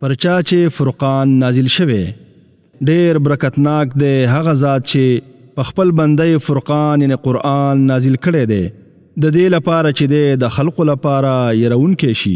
پر چا چې فرقان نازل شوی ډیر برکتناک دی هغه ذات چې په خپل بندې فرقان یعنی قران نازل کړي دی د دې لپاره چې د خلقو لپاره يرون کې شي